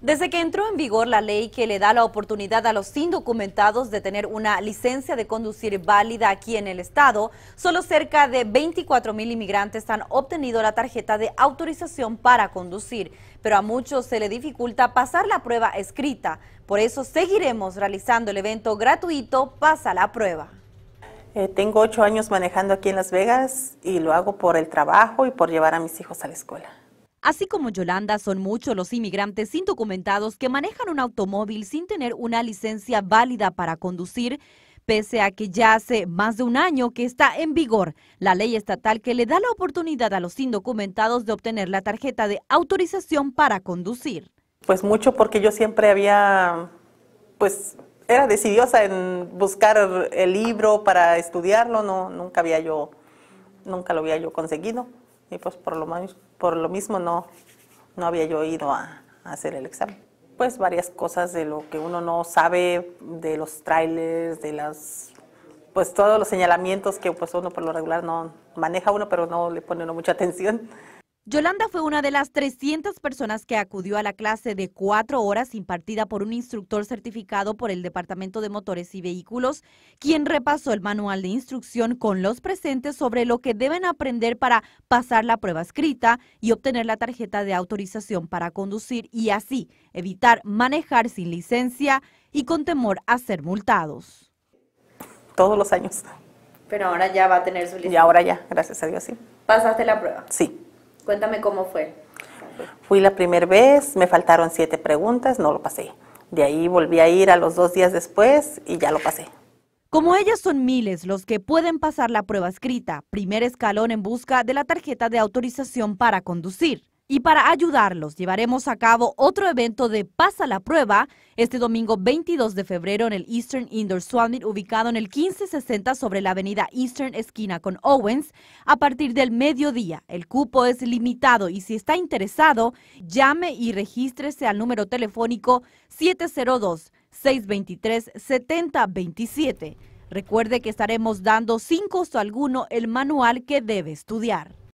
Desde que entró en vigor la ley que le da la oportunidad a los indocumentados de tener una licencia de conducir válida aquí en el estado, solo cerca de 24 mil inmigrantes han obtenido la tarjeta de autorización para conducir, pero a muchos se le dificulta pasar la prueba escrita. Por eso seguiremos realizando el evento gratuito Pasa la prueba. Eh, tengo ocho años manejando aquí en Las Vegas y lo hago por el trabajo y por llevar a mis hijos a la escuela. Así como Yolanda, son muchos los inmigrantes indocumentados que manejan un automóvil sin tener una licencia válida para conducir, pese a que ya hace más de un año que está en vigor la ley estatal que le da la oportunidad a los indocumentados de obtener la tarjeta de autorización para conducir. Pues mucho porque yo siempre había, pues era decidiosa en buscar el libro para estudiarlo, no, nunca había yo, nunca lo había yo conseguido y pues por lo, más, por lo mismo no, había yo ido a, hacer el examen. Pues varias cosas de lo que uno no sabe, de los trailers, de las, pues todos los señalamientos que pues uno por lo regular no maneja uno, pero no le pone uno mucha atención. Yolanda fue una de las 300 personas que acudió a la clase de cuatro horas impartida por un instructor certificado por el Departamento de Motores y Vehículos, quien repasó el manual de instrucción con los presentes sobre lo que deben aprender para pasar la prueba escrita y obtener la tarjeta de autorización para conducir y así evitar manejar sin licencia y con temor a ser multados. Todos los años. Pero ahora ya va a tener su licencia. Y ahora ya, gracias a Dios, sí. ¿Pasaste la prueba? Sí. Cuéntame cómo fue. Fui la primera vez, me faltaron siete preguntas, no lo pasé. De ahí volví a ir a los dos días después y ya lo pasé. Como ellas son miles los que pueden pasar la prueba escrita, primer escalón en busca de la tarjeta de autorización para conducir. Y para ayudarlos, llevaremos a cabo otro evento de Pasa la Prueba este domingo 22 de febrero en el Eastern Indoor Swimming, ubicado en el 1560 sobre la avenida Eastern Esquina con Owens, a partir del mediodía. El cupo es limitado y si está interesado, llame y regístrese al número telefónico 702-623-7027. Recuerde que estaremos dando sin costo alguno el manual que debe estudiar.